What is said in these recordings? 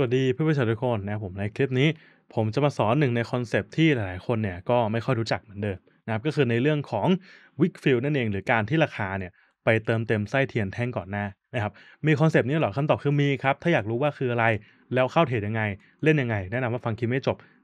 สวัสดีเพื่อนเพื่ชนทุกคนนะครับผมในคลิปนี้ ผมจะมาสอนหนึ่งในคอนเซปที่หลายๆคนเนี่ยก็ไม่ค่อยรู้จักเหมือนเดิมนะครับก็คือในเรื่องของวิกฟิลนั่นเองหรือการที่ราคาเนี่ยไปเติมเต็มไส้เทียนแท่งก่อนหน้านะครับมีคอนเซปต์นี้หรอคำตอบคือมีครับ ถ้าอยากรู้ว่าคืออะไรแล้วเข้าเทรดยังไงเล่นยังไง แนะนำว่าฟังคลิปไม่จบ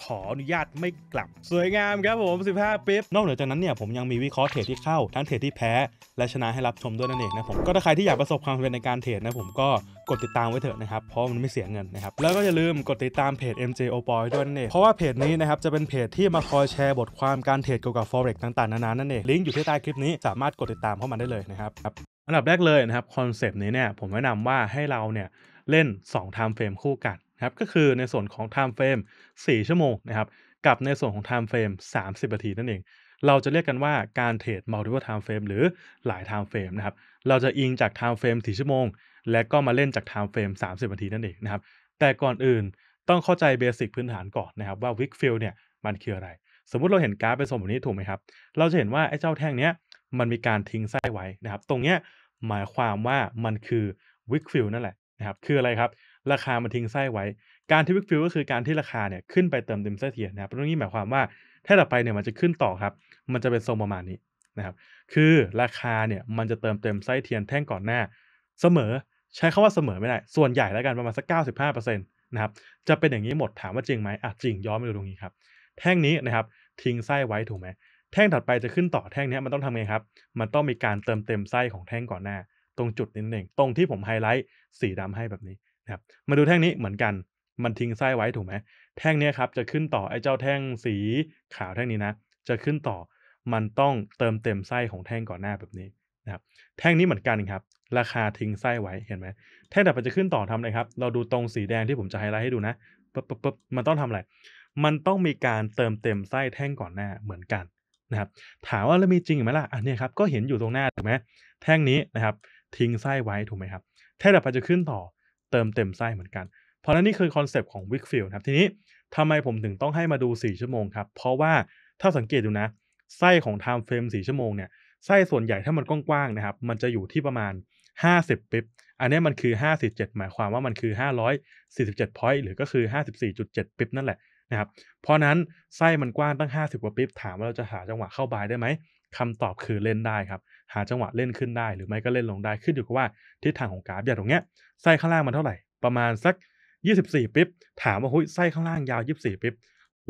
ขออนุญาตไม่กลับ สวยงามครับผม 15ปิ๊บนอกเหนือจากนั้นเนี่ยผมยังมีวิเคราะห์เทรดที่เข้าทั้งเทรดที่แพ้ และชนะให้รับชมด้วยนั่นเองนะผม ก็ถ้าใครที่อยากประสบความสำเร็จในการเทรดนะผมก็ กดติดตามไว้เถอะนะครับ เพราะมันไม่เสียเงินนะครับ แล้วก็อย่าลืมกดติดตามเพจ MJ o p o y ด้วยนั่นเองเพราะว่าเพจนี้นะครับจะเป็นเพจที่มาคอยแชร์บทความการเทรดเกี่ยวกับ forex ต่างๆ นานานั่นเองลิงก์อยู่ที่ใต้คลิปนี้สามารถกดติดตามเข้ามาได้เลยนะครับอันดับแรกเลยนะครับคอนเซปต์นี้เนี่ยผมแนะนำว่าให้เราเนี่ยเล่น 2 time frame คู่กันครับก็คือในส่วนของ time frame 4ชั่วโมงนะครับ กับในส่วนของ time frame 30 นาทีนั่นเอง เราจะเรียกกันว่าการเทรด multiple time frame หรือหลาย time frame นะครับ เราจะอิงจาก time frame 4ชั่วโมง และก็มาเล่นจาก time frame 30 นาทีนั่นเองนะครับ แต่ก่อนอื่นต้องเข้าใจเบสิกพื้นฐานก่อนนะครับว่า wick f i l เนี่ยมันคืออะไร สมมุติเราเห็นกราฟเป็นทรงแบบนี้ถูกไหมครับ เราจะเห็นว่าไอ้เจ้าแท่งเนี้ยมันมีการทิ้งไส้ไว้นะครับ ตรงเนี้ยหมายความว่ามันคือวิกฟิลนั่นแหละนะครับ คืออะไรครับราคามันทิ้งไส้ไว้ การที่วิกฟิลก็คือการที่ราคาเนี่ยขึ้นไปเติมเต็มไส้เทียนนะครับ ตรงนี้หมายความว่าถ้าต่อไปเนี่ยมันจะขึ้นต่อครับ มันจะเป็นทรงประมาณนี้นะครับ คือราคาเนี่ยมันจะเติมเต็มไส้เทียนแท่งก่อนหน้า เสมอ ใช้คาว่าเสมอไม่ได้ ส่วนใหญ่แล้วกันประมาณสัก 95%นะครับ จะเป็นอย่างนี้หมด ถามว่าจริงไหมอ่ะจริงย้อนไปดูตรงนี้ครับ แท่งนี้นะครับทิ้งไส้ไว้ถูกไหม แท่งถัดไปจะขึ้นต่อแท่งนี้มันต้องทำไงครับ มันต้องมีการเติมเต็มไส้ของแท่งก่อนหน้า ตรงจุดนี้นึงตรงที่ผมไฮไลท์สีดำให้แบบนี้นะครับมาดูแท่งนี้เหมือนกัน มันทิ้งไส้ไว้ถูกไหม แท่งนี้ครับจะขึ้นต่อ ไอ้เจ้าแท่งสีขาวแท่งนี้นะ จะขึ้นต่อมันต้องเติมเต็มไส้ของแท่งก่อนหน้าแบบนี้นะครับแท่งนี้เหมือนกันครับ ราคาทิ้งไส้ไว้เห็นไหมแท่งดับไปจะขึ้นต่อทำอะไรครับเราดูตรงสีแดงที่ผมจะไฮไลท์ให้ดูนะปึ๊บปึ๊บปมันต้องทำอะไรมันต้องมีการเติมเต็มไส้แท่งก่อนหน้าเหมือนกันนะครับถามว่าแล้วมีจริงไหมล่ะอันนี้ครับก็เห็นอยู่ตรงหน้าถูกไหมแท่งนี้นะครับ ทิ้งไส้ไว้ถูกไหมครับแท่งดับไปจะขึ้นต่อเติมเต็มไส้เหมือนกัน เพราะนั้นนี่คือคอนเซปต์ของวิกฟิลครับ ทีนี้ทำไมผมถึงต้องให้มาดู 4 ชั่วโมงครับ เพราะว่าถ้าสังเกตดูนะ ไส้ของไทม์เฟรม4ชั่วโมงเนี่ย ไส้ส่วนใหญ่ถ้ามันกว้างๆนะครับ มันจะอยู่ที่ประมาณ 50ปิ๊บอันนี้มันคือ57หมายความว่ามันคือ 547พอยต์หรือก็คือ 54.7ปิ๊บนั่นแหละนะครับ เพราะนั้นไส้มันกว้างตั้ง 50กว่าปิ๊บถามว่าเราจะหาจังหวะเข้าบายได้ไหมคำตอบคือเล่นได้ครับ หาจังหวะเล่นขึ้นได้หรือไม่ก็เล่นลงได้ขึ้นอยู่กับว่าทิศทางของกราฟอย่างตรงเนี้ยไส้ข้างล่างมันเท่าไหร่ ประมาณสัก 24 ปิ๊บ ถามว่าหุ้ยไส้ข้างล่างยาว24ปิ๊บ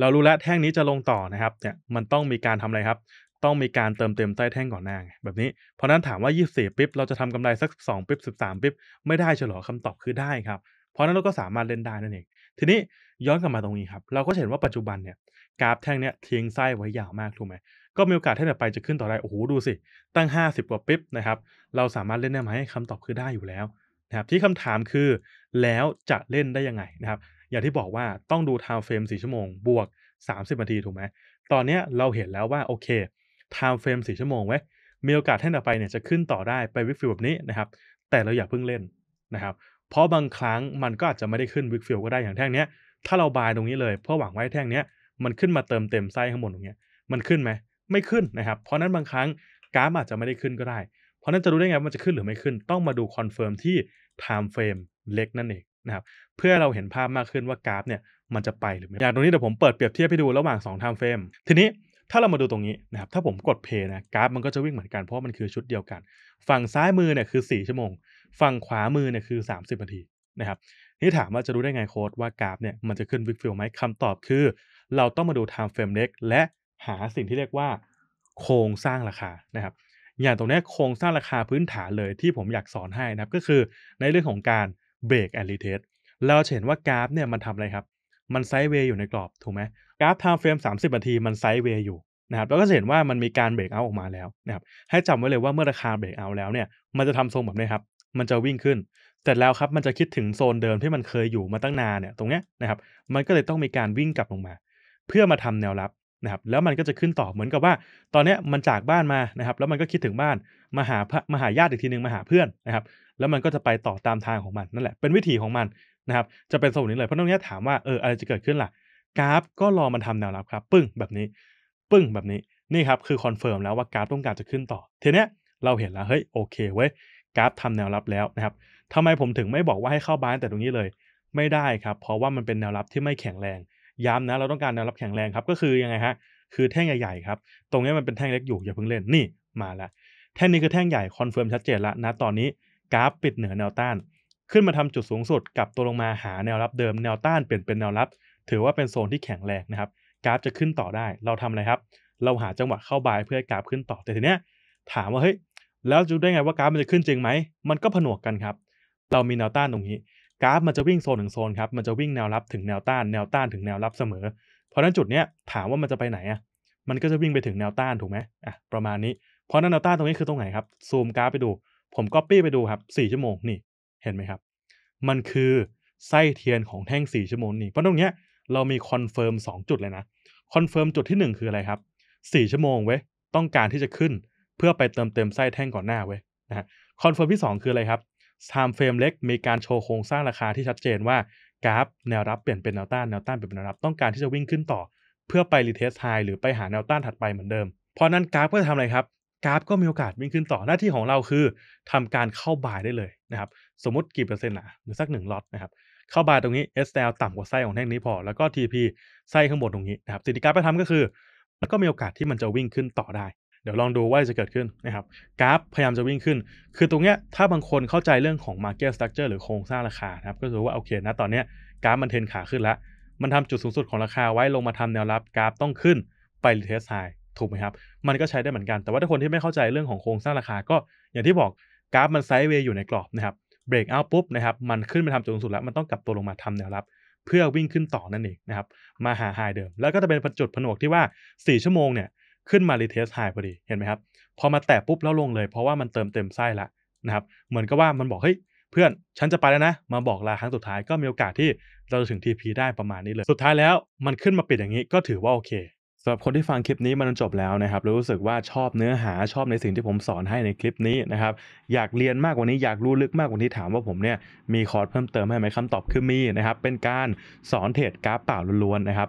เรารู้แล้วแท่งนี้จะลงต่อนะครับเนี่ยมันต้องมีการทำอะไรครับ ต้องมีการเติมเต็มใต้แท่งก่อนหน้าไงแบบนี้เพราะนั้นถามว่า 24ปิ๊บเราจะทำกำไรสัก2ปิ๊บ13ปิ๊บไม่ได้เฉลอคำตอบคือได้ครับเพราะนั้นเราก็สามารถเล่นได้นั่นเองทีนี้ย้อนกลับมาตรงนี้ครับ เราก็เห็นว่าปัจจุบันเนี่ยกราฟแท่งเนี้ยทิ้งไส้ไว้ยาวมากถูกไหมก็มีโอกาสที่จะไปจะขึ้นต่อได้โอ้โหดูสิ ตั้ง 50 กว่าปิ๊บนะครับ เราสามารถเล่นได้ไหมคำตอบคือได้อยู่แล้วนะครับที่คำถามคือแล้วจะเล่นได้ยังไง นะครับ อย่างที่บอกว่าต้องดูไทม์เฟรม4ชั่วโมงบวก 30นาทีถูกไหม ตอนนี้เราเห็นแล้วว่าโอเคไทม์เฟรม4ชั่วโมงไว้มีโอกาสที่จะไปเนี่ยจะขึ้นต่อได้ไปวิกฟิลแบบนี้นะครับแต่เราอย่าเพิ่งเล่นนะครับเพราะบางครั้งมันก็อาจจะไม่ได้ขึ้นวิกฟิลก็ได้อย่างแท่งเนี้ยถ้าเราบายตรงนี้เลย เพื่อหวังไว้แท่งเนี้ยมันขึ้นมาเติมเต็มไส้ข้างบนตรงเนี้ยมันขึ้นไหมไม่ขึ้นนะครับ เพราะนั้นบางครั้ง กราฟอาจจะไม่ได้ขึ้นก็ได้ เพราะนั้นจะรู้ได้ไงว่ามันจะขึ้นหรือไม่ขึ้น ต้องมาดูคอนเฟิร์มที่ไทม์เฟรมเล็กนั่นเองนะครับ เพื่อเราเห็นภาพมากขึ้นว่ากราฟเนี่ยมันจะไปหรือไม่ อย่างตรงนี้เดี๋ยวผมเปิดเปรียบเทียบให้ดูระหว่าง2 time frame ทีนี้ถ้าเรามาดูตรงนี้นะครับถ้าผมกดเพย์นะกราฟมันก็จะวิ่งเหมือนกันเพราะมันคือชุดเดียวกัน ฝั่งซ้ายมือเนี่ยคือ4ชั่วโมง ฝั่งขวามือเนี่ยคือ 30นาทีนะครับ นี่ถามว่าจะรู้ได้ไงโค้ดว่ากราฟเนี่ยมันจะขึ้นวิกฟิลไหมคาตอบคือ เราต้องมาดู time frame เล็กและหาสิ่งที่เรียกว่าโครงสร้างราคานะครับ อย่างตรงนี้โครงสร้างราคาพื้นฐานเลยที่ผมอยากสอนให้นะครับ ก็คือในเรื่องของการเบรกแอนลิเทสเราเห็นว่ากราฟเนี่ยมันทำอะไรครับ มันไซด์เวย์อยู่ในกรอบถูกไหมกราฟไทม์เฟรม30นาทีมันไซด์เวย์อยู่นะครับแล้วก็เห็นว่ามันมีการเบรกเอาออกมาแล้วนะครับให้จำไว้เลยว่าเมื่อราคาเบรกเอา แล้วเนี่ยมันจะทำทรงแบบนี้ครับ มันจะวิ่งขึ้นเสร็จแล้วครับมันจะคิดถึงโซนเดิมที่มันเคยอยู่มาตั้งนานเนี่ยตรงเนี้ยนะครับมันก็เลยต้องมีการวิ่งกลับลงมา เพื่อมาทำแนวรับนะครับ แล้วมันก็จะขึ้นต่อเหมือนกับว่าตอนนี้มันจากบ้านมานะครับ แล้วมันก็คิดถึงบ้านมาหามาหาญาติอีกทีหนึ่งมาหาเพื่อนนะครับ แล้วมันก็จะไปต่อตามทางของมันนั่นแหละเป็นวิถีของมันนะครับ จะเป็นสซนนี้เลยเพราะตรงนี้ถามว่าเอออะไรจะเกิดขึ้นล่ะ กราฟก็รอมันทำแนวรับครับ ปึ้งแบบนี้ ปึ้งแบบนี้นี่ครับคือคอนเฟิร์มแล้วว่ากราฟต้องการจะขึ้นต่อทีเนี้ยเราเห็นแล้วเฮ้ยโอเคเว้ยกราฟทำแนวรับแล้วนะครับทำไมผมถึงไม่บอกว่าให้เข้าบ้านแต่ตรงนี้เลย ไม่ได้ครับ เพราะว่ามันเป็นแนวรับที่ไม่แข็งแรงย้ำนะเราต้องการแนวรับแข็งแรงครับก็คือยังไงฮะคือแท่งใหญ่ๆครับตรงนี้มันเป็นแท่งเล็กอยู่อย่าเพิ่งเล่นนี่มาละแท่งนี้คือแท่งใหญ่คอนเฟิร์มชัดเจนละนะตอนนี้กราฟปิดเหนือแนวต้าน ขึ้นมาทำจุดสูงสุดกับตัวลงมาหาแนวรับเดิมแนวต้านเปลี่ยนเป็นแนวรับถือว่าเป็นโซนที่แข็งแรงนะครับกราฟจะขึ้นต่อได้เราทำอะไรครับ เราหาจังหวะเข้าบายเพื่อให้กราฟขึ้นต่อแต่ทีเนี้ยถามว่าเฮ้ยแล้วจะได้ไงว่ากราฟมันจะขึ้นจริงไหมมันก็ผนวกกันครับเรามีแนวต้านตรงนี้กราฟมันจะวิ่งโซนถึงโซนครับ มันจะวิ่งแนวรับถึงแนวต้าน แนวต้านถึงแนวรับเสมอเพราะนั้นจุดเนี้ยถามว่ามันจะไปไหนอ่ะมันก็จะวิ่งไปถึงแนวต้านถูกไหม อ่ะ ประมาณนี้ เพราะนั้นแนวต้านตรงนี้คือตรงไหนครับ ซูมกราฟไปดู ผมก็อปปี้ไปดูครับสี่ชั่วโมง นี่ เห็นไหมครับ มันคือไส้เทียนของแท่งสี่ชั่วโมงนี่ เพราะตรงเนี้ยเรามีคอนเฟิร์มสองจุดเลยนะ คอนเฟิร์มจุดที่หนึ่งคืออะไรครับสี่ชั่วโมงเว้ย ต้องการที่จะขึ้น เพื่อไปเติมเต็มไส้แท่งก่อนหน้าเว้ยนะะคอนเฟิร์มที่สองคืออะไรครับไทม์เฟรมเล็กมีการโชว์โครงสร้างราคาที่ชัดเจนว่ากราฟแนวรับเปลี่ยนเป็นแนวต้านแนวต้านเปลี่ยนเป็นแนวรับต้องการที่จะวิ่งขึ้นต่อ เพื่อไปรีเทสไฮหรือไปหาแนวต้านถัดไปเหมือนเดิมเพราะนั้นกราฟก็จะทำอะไรครับกราฟก็มีโอกาสวิ่งขึ้นต่อหน้าที่ของเราคือ ทำการเข้าบายได้เลยนะครับสมมติกี่เปอร์เซ็นต์นะหรือสักหนึ่งล็อตนะครับเข้าบายตรงนี้ S L ต่ำกว่าไส้ของแท่งนี้พอแล้วก็ T P ไส้ข้างบนตรงนี้นะครับสิ่งที่กราฟไปทำก็คือมันก็มีโอกาสที่มันจะวิ่งขึ้นต่อได้เดี๋ยวลองดูว่าจะเกิดขึ้นนะครับ กราฟพยายามจะวิ่งขึ้น คือตรงเนี้ยถ้าบางคนเข้าใจเรื่องของ Market Structure หรือโครงสร้างราคาครับ ก็คือว่าโอเคนะตอนเนี้ยกราฟมันเทนขาขึ้นแล้ว มันทำจุดสูงสุดของราคาไว้ลงมาทำแนวรับกราฟต้องขึ้นไปรีเทสไฮถูกไหมครับ มันก็ใช้ได้เหมือนกัน แต่ว่าถ้าคนที่ไม่เข้าใจเรื่องของโครงสร้างราคา ก็อย่างที่บอกกราฟมันไซด์เวย์อยู่ในกรอบนะครับเบรกเอาปุ๊บนะครับมันขึ้นไปทำจุดสูงสุดแล้วมันต้องกลับตัวลงมาทำแนวรับ เพื่อวิ่งขึ้นต่อนั่นเองนะครับมาหาไฮเดิมแล้วก็จะเป็นจุดผนวกที่ว่า 4 ชั่วโมงเนี่ยขึ้นมารีเทสไฮพอดีเห็นไหมครับ พอมาแตะปุ๊บแล้วลงเลยเพราะว่ามันเติมเต็มไส้ละนะครับเหมือนกับว่ามันบอก เฮ้ยเพื่อนฉันจะไปแล้วนะ มาบอกลาครั้งสุดท้ายก็มีโอกาสที่เราจะถึง TP ได้ประมาณนี้เลย สุดท้ายแล้วมันขึ้นมาปิดอย่างนี้ก็ถือว่าโอเคสำหรับคนที่ฟังคลิปนี้มาจนจบแล้วนะครับ รู้สึกว่าชอบเนื้อหาชอบในสิ่งที่ผมสอนให้ในคลิปนี้นะครับ อยากเรียนมากกว่านี้อยากรู้ลึกมากกว่านี้ถามว่าผมเนี่ยมีคอร์สเพิ่มเติมให้ไหมคำตอบคือมีนะครับ เป็นการสอนเทรดกราฟเปล่าล้วนๆนะครับ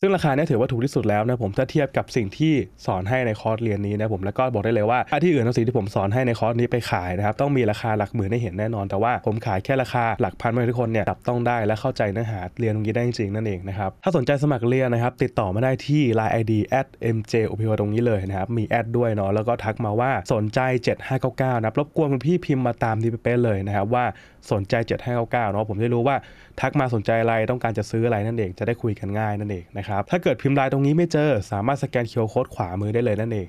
ซึ่งราคาเนี่ยถือว่าถูกที่สุดแล้วนะผมถ้าเทียบกับสิ่งที่สอนให้ในคอร์สเรียนนี้นะผมแล้วก็บอกได้เลยว่าที่อื่นั้งสิ่งที่ผมสอนให้ในคอร์สนี้ไปขายนะครับต้องมีราคาหลักหมื่นให้เห็นแน่นอนแต่ว่าผมขายแค่ราคาหลักพันให้ทุกคนเนี่ยจับต้องได้และเข้าใจเนื้อหาเรียนตรงนี้ได้จริงนั่นเองนะครับถ้าสนใจสมัครเรียนนะครับติดต่อมาได้ที่ Line ID @mj o p ตรงนี้เลยนะครับมีแอดด้วยเนาะแล้วก็ทักมาว่าสนใจ7599นะรบกวนคุณพี่พิมพ์มาตามที่เป๊ะเลยนะครับว่าสนใจ7599เนาะผมได้รู้ว่า ทักมาสนใจอะไร ต้องการจะซื้ออะไรนั่นเอง จะได้คุยกันง่ายนั่นเองนะครับ ถ้าเกิดพิมพ์ลายตรงนี้ไม่เจอสามารถสแกนเคียวโค้ดขวามือได้เลยนั่นเอง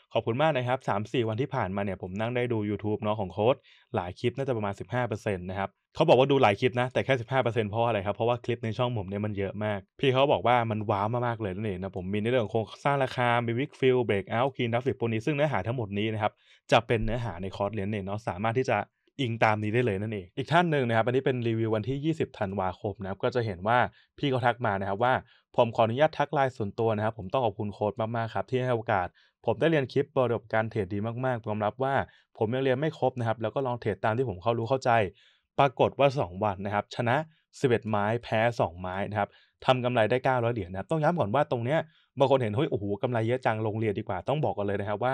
ขอบคุณมากนะครับ 3-4 วันที่ผ่านมาเนี่ยผมนั่งได้ดู YouTube เนาะของโค้ดหลายคลิปน่าจะประมาณ 15%นะครับเขาบอกว่าดูหลายคลิปนะ แต่แค่ 15%เพราะอะไรครับ เพราะว่าคลิปในช่องผมเนี่ยมันเยอะมาก พี่เขาบอกว่ามันว้าวมากๆเลยนั่นเองนะผมมีในเรื่องโครงสร้างราคา มีวิกฟิลเบรกเอาท์คีนดัฟฟิกพวกนี้ ซึ่งเนื้อหาทั้งหมดนี้นะครับจะเป็นเนื้อหาในคอร์สเรียนเนี่ยเนาะสามารถที่จะอิงตามนี้ได้เลยนั่นเองอีกท่านหนึ่งนะครับอันนี้เป็นรีวิววันที่ 20ธันวาคมนะครับก็จะเห็นว่าพี่เขาทักมานะครับว่าผมขออนุญาตทักไลน์ส่วนตัวนะครับผมต้องขอบคุณโค้ดมากๆครับที่ให้โอกาส ผมได้เรียนคลิปประสบการเทรดดีมากๆยอมรับว่า ผมยังเรียนไม่ครบนะครับแล้วก็ลองเทรดตามที่ผมเข้ารู้เข้าใจ ปรากฏว่า 2 วันนะครับชนะ11ไม้แพ้ 2 ไม้นะครับทำกำไรได้ 900เหรียญนะครับต้องย้ำก่อนว่าตรงเนี้ยบางคนเห็นเฮ้ยโอ้โหกำไรเยอะจัง ลงเรียนดีกว่าต้องบอกกันเลยนะครับว่า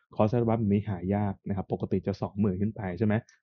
คอร์สอัลบัฟมนี้หายากนะครับ ปกติจะสองหมื่นขึ้นไปใช่ไหม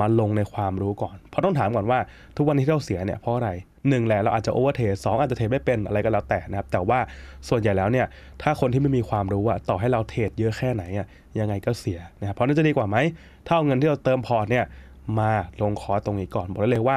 มาลงในความรู้ก่อน เพราะต้องถามก่อนว่าทุกวันที่เราเสียเนี่ยเพราะอะไรหนึ่งแหละเราอาจจะโอเวอร์เทสองอาจจะเทไม่เป็นอะไรก็แล้วแต่นะครับ แต่ว่าส่วนใหญ่แล้วเนี่ยถ้าคนที่ไม่มีความรู้อะต่อให้เราเทรดเยอะแค่ไหนอะยังไงก็เสียนะครับเพราะนั่นจะดีกว่าไหมถ้าเอาเงินที่เราเติมพอร์ตเนี่ยมาลงคอร์สตรงนี้ก่อนบอกได้เลยว่า